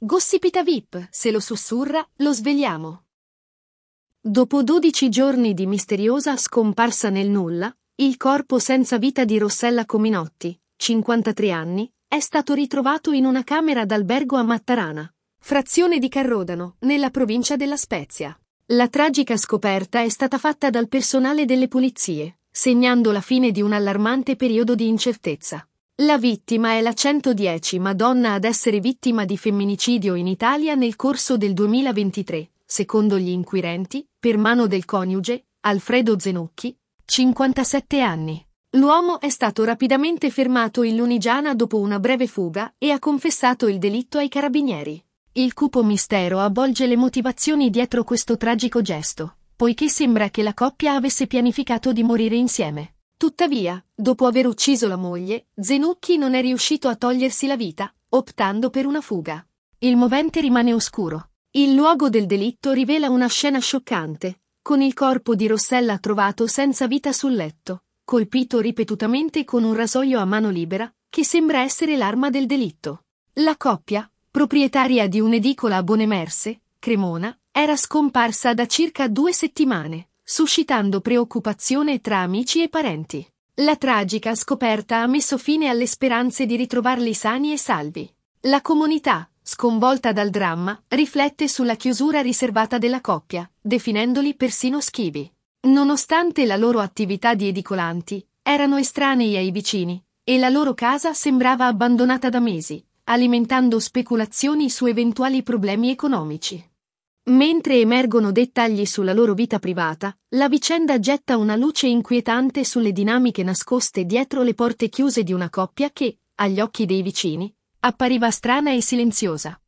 Gossipita VIP, se lo sussurra, lo svegliamo. Dopo 12 giorni di misteriosa scomparsa nel nulla, il corpo senza vita di Rossella Cominotti, 53 anni, è stato ritrovato in una camera d'albergo a Mattarana, frazione di Carrodano, nella provincia della Spezia. La tragica scoperta è stata fatta dal personale delle polizie, segnando la fine di un allarmante periodo di incertezza. La vittima è la 110 Madonna ad essere vittima di femminicidio in Italia nel corso del 2023, secondo gli inquirenti, per mano del coniuge, Alfredo Zenocchi, 57 anni. L'uomo è stato rapidamente fermato in Lunigiana dopo una breve fuga e ha confessato il delitto ai carabinieri. Il cupo mistero avvolge le motivazioni dietro questo tragico gesto, poiché sembra che la coppia avesse pianificato di morire insieme. Tuttavia, dopo aver ucciso la moglie, Zenucchi non è riuscito a togliersi la vita, optando per una fuga. Il movente rimane oscuro. Il luogo del delitto rivela una scena scioccante, con il corpo di Rossella trovato senza vita sul letto, colpito ripetutamente con un rasoio a mano libera, che sembra essere l'arma del delitto. La coppia, proprietaria di un'edicola a Bonemerse, Cremona, era scomparsa da circa due settimane, suscitando preoccupazione tra amici e parenti. La tragica scoperta ha messo fine alle speranze di ritrovarli sani e salvi. La comunità, sconvolta dal dramma, riflette sulla chiusura riservata della coppia, definendoli persino schivi. Nonostante la loro attività di edicolanti, erano estranei ai vicini, e la loro casa sembrava abbandonata da mesi, alimentando speculazioni su eventuali problemi economici. Mentre emergono dettagli sulla loro vita privata, la vicenda getta una luce inquietante sulle dinamiche nascoste dietro le porte chiuse di una coppia che, agli occhi dei vicini, appariva strana e silenziosa.